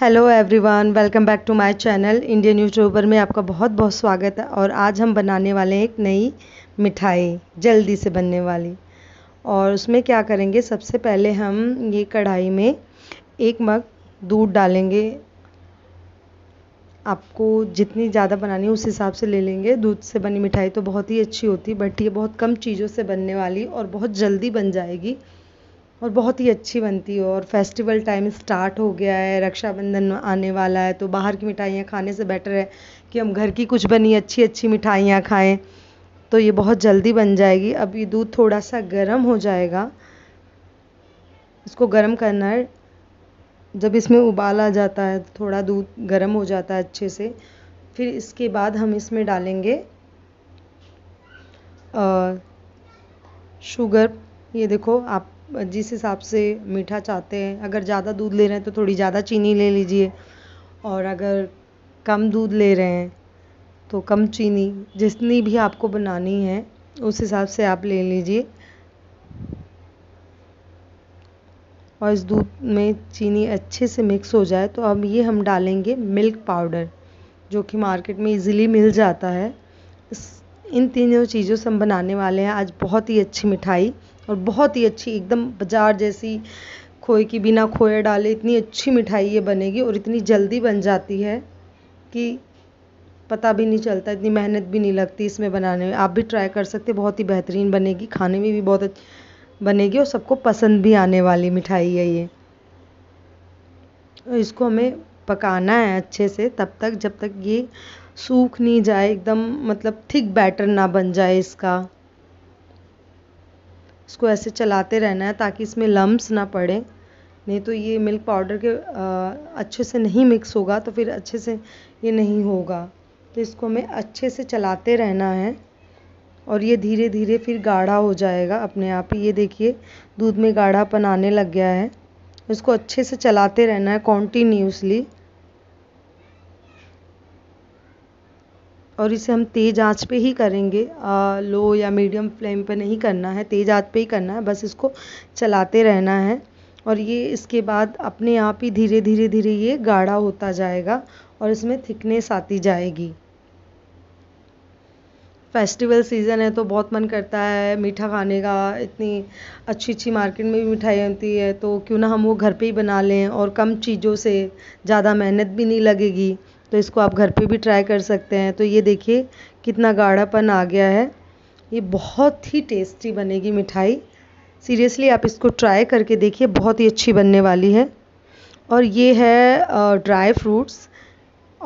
hello everyone welcome back to my channel Indian YouTuber में आपका बहुत बहुत स्वागत है और आज हम बनाने वाले हैं एक नई मिठाई जल्दी से बनने वाली और उसमें क्या करेंगे सबसे पहले हम ये कढ़ाई में एक मग दूध डालेंगे आपको जितनी ज़्यादा बनानी है उस हिसाब से ले लेंगे दूध से बनी मिठाई तो बहुत ही अच्छी होती बट ये बहुत कम चीज़ों से बनने वाली और बहुत जल्दी बन जाएगी और बहुत ही अच्छी बनती है और फेस्टिवल टाइम स्टार्ट हो गया है रक्षाबंधन आने वाला है तो बाहर की मिठाइयाँ खाने से बेटर है कि हम घर की कुछ बनी अच्छी अच्छी मिठाइयाँ खाएं तो ये बहुत जल्दी बन जाएगी अब ये दूध थोड़ा सा गर्म हो जाएगा इसको गर्म करना है जब इसमें उबाल आ जाता है थोड़ा दूध गर्म हो जाता है अच्छे से फिर इसके बाद हम इसमें डालेंगे शुगर ये देखो आप जिस हिसाब से मीठा चाहते हैं अगर ज़्यादा दूध ले रहे हैं तो थोड़ी ज़्यादा चीनी ले लीजिए और अगर कम दूध ले रहे हैं तो कम चीनी जितनी भी आपको बनानी है उस हिसाब से आप ले लीजिए और इस दूध में चीनी अच्छे से मिक्स हो जाए तो अब ये हम डालेंगे मिल्क पाउडर जो कि मार्केट में इजीली मिल जाता है इस इन तीनों चीज़ों से हम बनाने वाले हैं आज बहुत ही अच्छी मिठाई और बहुत ही अच्छी एकदम बाजार जैसी खोए की बिना खोए डाले इतनी अच्छी मिठाई ये बनेगी और इतनी जल्दी बन जाती है कि पता भी नहीं चलता इतनी मेहनत भी नहीं लगती इसमें बनाने में आप भी ट्राई कर सकते बहुत ही बेहतरीन बनेगी खाने में भी बहुत अच्छी बनेगी और सबको पसंद भी आने वाली मिठाई है ये इसको हमें पकाना है अच्छे से तब तक जब तक ये सूख नहीं जाए एकदम मतलब थिक बैटर ना बन जाए इसका इसको ऐसे चलाते रहना है ताकि इसमें लम्ब ना पड़े नहीं तो ये मिल्क पाउडर के अच्छे से नहीं मिक्स होगा तो फिर अच्छे से ये नहीं होगा तो इसको हमें अच्छे से चलाते रहना है और ये धीरे धीरे फिर गाढ़ा हो जाएगा अपने आप ही ये देखिए दूध में गाढ़ापन आने लग गया है इसको अच्छे से चलाते रहना है कॉन्टीन्यूसली और इसे हम तेज़ आँच पे ही करेंगे लो या मीडियम फ्लेम पे नहीं करना है तेज़ आँच पे ही करना है बस इसको चलाते रहना है और ये इसके बाद अपने आप ही धीरे धीरे धीरे ये गाढ़ा होता जाएगा और इसमें थिकनेस आती जाएगी फेस्टिवल सीज़न है तो बहुत मन करता है मीठा खाने का इतनी अच्छी अच्छी मार्केट में भी मिठाई होती है तो क्यों ना हम वो घर पे ही बना लें और कम चीज़ों से ज़्यादा मेहनत भी नहीं लगेगी तो इसको आप घर पे भी ट्राई कर सकते हैं तो ये देखिए कितना गाढ़ापन आ गया है ये बहुत ही टेस्टी बनेगी मिठाई सीरियसली आप इसको ट्राई करके देखिए बहुत ही अच्छी बनने वाली है और ये है ड्राई फ्रूट्स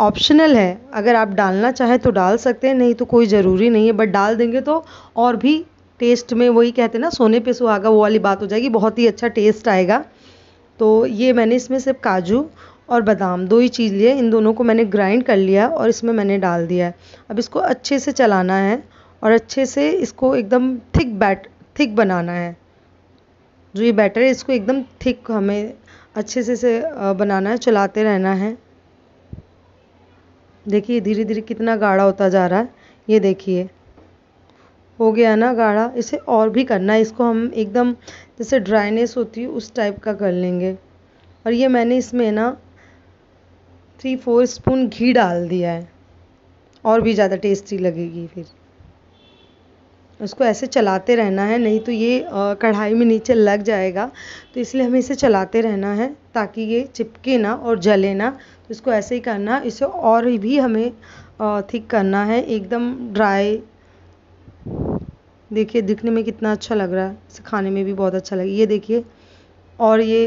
ऑप्शनल है अगर आप डालना चाहें तो डाल सकते हैं नहीं तो कोई ज़रूरी नहीं है बट डाल देंगे तो और भी टेस्ट में वही कहते हैं ना सोने पे सुहागा वो वाली बात हो जाएगी बहुत ही अच्छा टेस्ट आएगा तो ये मैंने इसमें सिर्फ काजू और बादाम दो ही चीज़ लिए इन दोनों को मैंने ग्राइंड कर लिया और इसमें मैंने डाल दिया है अब इसको अच्छे से चलाना है और अच्छे से इसको एकदम थिक बैट थिक बनाना है जो ये बैटर है इसको एकदम थिक हमें अच्छे से से बनाना है चलाते रहना है देखिए धीरे धीरे कितना गाढ़ा होता जा रहा है ये देखिए हो गया ना गाढ़ा इसे और भी करना है इसको हम एकदम जैसे ड्राइनेस होती है उस टाइप का कर लेंगे और ये मैंने इसमें ना थ्री फोर स्पून घी डाल दिया है और भी ज़्यादा टेस्टी लगेगी फिर उसको ऐसे चलाते रहना है नहीं तो ये कढ़ाई में नीचे लग जाएगा तो इसलिए हमें इसे चलाते रहना है ताकि ये चिपके ना और जले ना तो इसको ऐसे ही करना इसे और भी हमें थिक करना है एकदम ड्राई देखिए दिखने में कितना अच्छा लग रहा है इसे खाने में भी बहुत अच्छा लगे ये देखिए और ये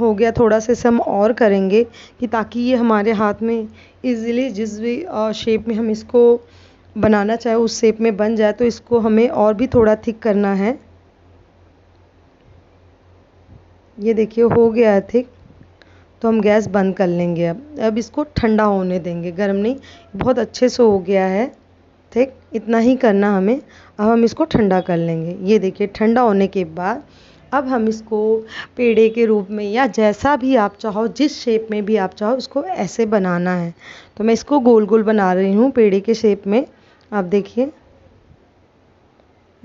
हो गया थोड़ा सा इसे हम और करेंगे कि ताकि ये हमारे हाथ में इज़िली जिस भी शेप में हम इसको बनाना चाहे उस शेप में बन जाए तो इसको हमें और भी थोड़ा थिक करना है ये देखिए हो गया है थिक तो हम गैस बंद कर लेंगे अब अब इसको ठंडा होने देंगे गर्म नहीं बहुत अच्छे से हो गया है ठीक इतना ही करना हमें अब हम इसको ठंडा कर लेंगे ये देखिए ठंडा होने के बाद अब हम इसको पेड़े के रूप में या जैसा भी आप चाहो जिस शेप में भी आप चाहो उसको ऐसे बनाना है तो मैं इसको गोल गोल बना रही हूँ पेड़े के शेप में आप देखिए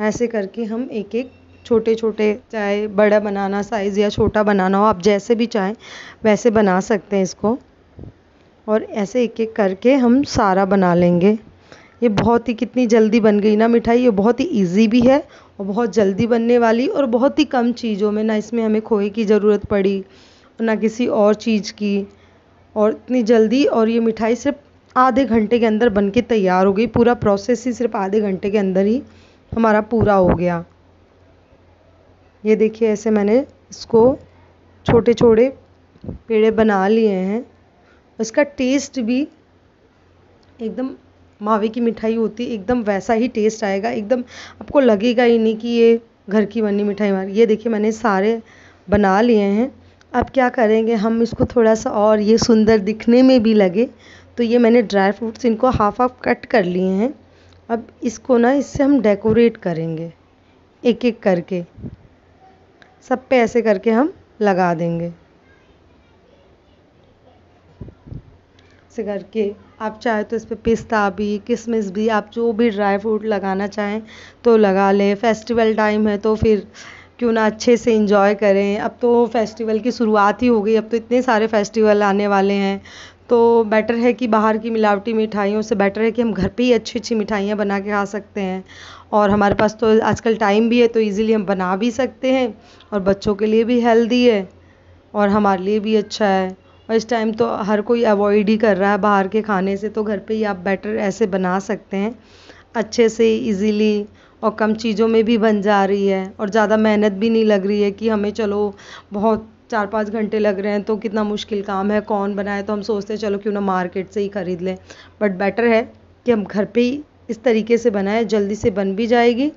ऐसे करके हम एक एक छोटे छोटे चाहे बड़ा बनाना साइज़ या छोटा बनाना हो आप जैसे भी चाहें वैसे बना सकते हैं इसको और ऐसे एक एक करके हम सारा बना लेंगे ये बहुत ही कितनी जल्दी बन गई ना मिठाई ये बहुत ही इजी भी है और बहुत जल्दी बनने वाली और बहुत ही कम चीज़ों में ना इसमें हमें खोए की ज़रूरत पड़ी ना किसी और चीज़ की और इतनी जल्दी और ये मिठाई सिर्फ आधे घंटे के अंदर बन के तैयार हो गई पूरा प्रोसेस ही सिर्फ आधे घंटे के अंदर ही हमारा पूरा हो गया ये देखिए ऐसे मैंने इसको छोटे छोटे पेड़े बना लिए हैं इसका टेस्ट भी एकदम मावे की मिठाई होती है एकदम वैसा ही टेस्ट आएगा एकदम आपको लगेगा ही नहीं कि ये घर की बनी मिठाई हमारी ये देखिए मैंने सारे बना लिए हैं अब क्या करेंगे हम इसको थोड़ा सा और ये सुंदर दिखने में भी लगे तो ये मैंने ड्राई फ्रूट्स इनको हाफ हाफ कट कर लिए हैं अब इसको ना इससे हम डेकोरेट करेंगे एक एक करके सब पे ऐसे करके हम लगा देंगे से करके आप चाहे तो इस पर पिस्ता भी किशमिश भी आप जो भी ड्राई फ्रूट लगाना चाहें तो लगा लें फेस्टिवल टाइम है तो फिर क्यों ना अच्छे से इंजॉय करें अब तो फेस्टिवल की शुरुआत ही हो गई अब तो इतने सारे फेस्टिवल आने वाले हैं तो बेटर है कि बाहर की मिलावटी मिठाइयों से बेटर है कि हम घर पे ही अच्छी अच्छी मिठाइयाँ बना के खा सकते हैं और हमारे पास तो आजकल टाइम भी है तो इजीली हम बना भी सकते हैं और बच्चों के लिए भी हेल्दी है और हमारे लिए भी अच्छा है और इस टाइम तो हर कोई अवॉइड ही कर रहा है बाहर के खाने से तो घर पे ही आप बैटर ऐसे बना सकते हैं अच्छे से इजीली और कम चीज़ों में भी बन जा रही है और ज़्यादा मेहनत भी नहीं लग रही है कि हमें चलो बहुत चार पाँच घंटे लग रहे हैं तो कितना मुश्किल काम है कौन बनाए तो हम सोचते हैं चलो क्यों ना मार्केट से ही ख़रीद लें बट बेटर है कि हम घर पे ही इस तरीके से बनाएं जल्दी से बन भी जाएगी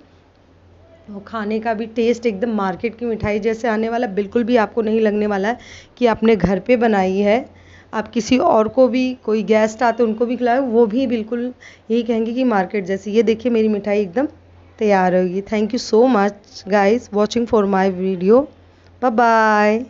और खाने का भी टेस्ट एकदम मार्केट की मिठाई जैसे आने वाला बिल्कुल भी आपको नहीं लगने वाला है कि आपने घर पे बनाई है आप किसी और को भी कोई गेस्ट आते उनको भी खिलाए वो भी बिल्कुल यही कहेंगे कि मार्केट जैसी ये देखिए मेरी मिठाई एकदम तैयार होगी thank you so much guys watching for my video bye